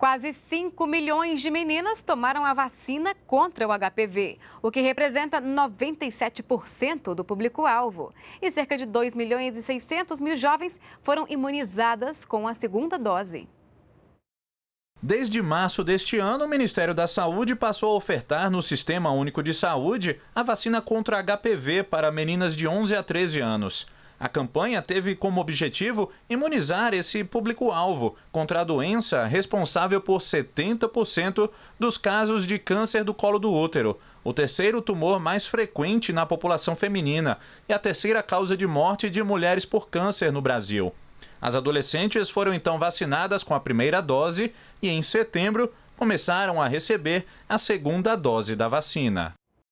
Quase 5 milhões de meninas tomaram a vacina contra o HPV, o que representa 97% do público-alvo. E cerca de 2 milhões e 600 mil jovens foram imunizadas com a segunda dose. Desde março deste ano, o Ministério da Saúde passou a ofertar no Sistema Único de Saúde a vacina contra HPV para meninas de 11 a 13 anos. A campanha teve como objetivo imunizar esse público-alvo contra a doença responsável por 70% dos casos de câncer do colo do útero, o terceiro tumor mais frequente na população feminina e a terceira causa de morte de mulheres por câncer no Brasil. As adolescentes foram então vacinadas com a primeira dose e, em setembro, começaram a receber a segunda dose da vacina.